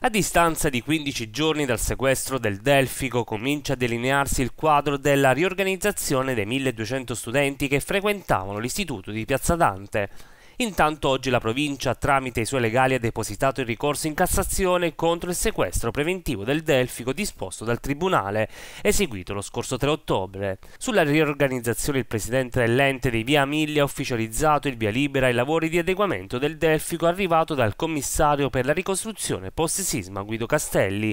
A distanza di 15 giorni dal sequestro del Delfico comincia a delinearsi il quadro della riorganizzazione dei 1200 studenti che frequentavano l'istituto di Piazza Dante. Intanto oggi la provincia, tramite i suoi legali, ha depositato il ricorso in Cassazione contro il sequestro preventivo del Delfico disposto dal Tribunale, eseguito lo scorso 3 ottobre. Sulla riorganizzazione il presidente dell'ente di Via Miglia ha ufficializzato il via libera ai lavori di adeguamento del Delfico arrivato dal commissario per la ricostruzione post-sisma Guido Castelli.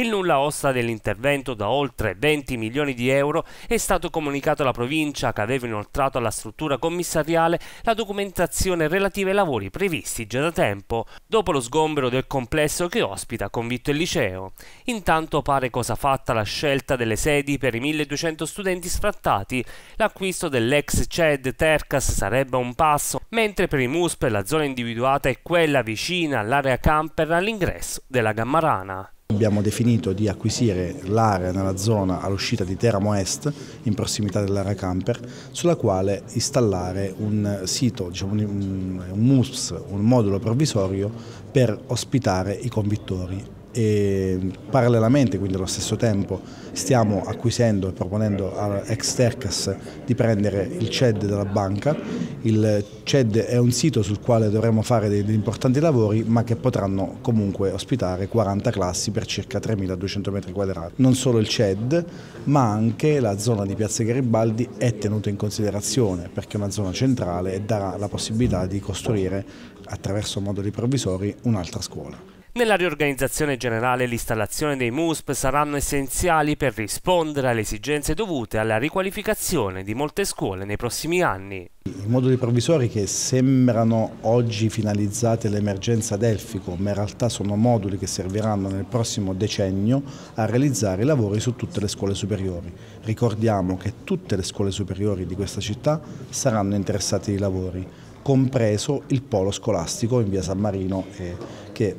Il nulla osta dell'intervento da oltre 20 milioni di euro è stato comunicato alla provincia che aveva inoltrato alla struttura commissariale la documentazione relativa ai lavori previsti già da tempo, dopo lo sgombero del complesso che ospita convitto il liceo. Intanto pare cosa fatta la scelta delle sedi per i 1200 studenti sfrattati. L'acquisto dell'ex CED Tercas sarebbe un passo, mentre per i MUSP la zona individuata è quella vicina all'area camper all'ingresso della Gammarana. Abbiamo definito di acquisire l'area nella zona all'uscita di Teramo Est, in prossimità dell'area camper, sulla quale installare un sito, diciamo un, un MUS, un modulo provvisorio per ospitare i convittori e parallelamente, quindi allo stesso tempo, stiamo acquisendo e proponendo a Extercas di prendere il CED della banca. Il CED è un sito sul quale dovremo fare degli importanti lavori, ma che potranno comunque ospitare 40 classi per circa 3.200 metri quadrati. Non solo il CED, ma anche la zona di Piazza Garibaldi è tenuta in considerazione perché è una zona centrale e darà la possibilità di costruire attraverso moduli provvisori un'altra scuola. Nella riorganizzazione generale l'installazione dei MUSP saranno essenziali per rispondere alle esigenze dovute alla riqualificazione di molte scuole nei prossimi anni. I moduli provvisori che sembrano oggi finalizzati all'emergenza Delfico, ma in realtà sono moduli che serviranno nel prossimo decennio a realizzare i lavori su tutte le scuole superiori. Ricordiamo che tutte le scuole superiori di questa città saranno interessate ai lavori compreso il polo scolastico in via San Marino eh, che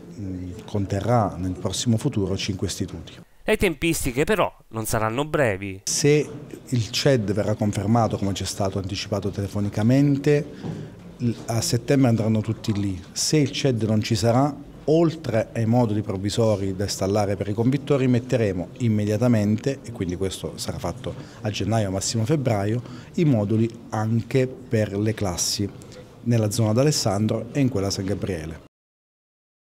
conterrà nel prossimo futuro cinque istituti. Le tempistiche però non saranno brevi. Se il CED verrà confermato come ci è stato anticipato telefonicamente, a settembre andranno tutti lì. Se il CED non ci sarà, oltre ai moduli provvisori da installare per i convittori, metteremo immediatamente, e quindi questo sarà fatto a gennaio, massimo febbraio, i moduli anche per le classi nella zona d'Alessandro e in quella San Gabriele.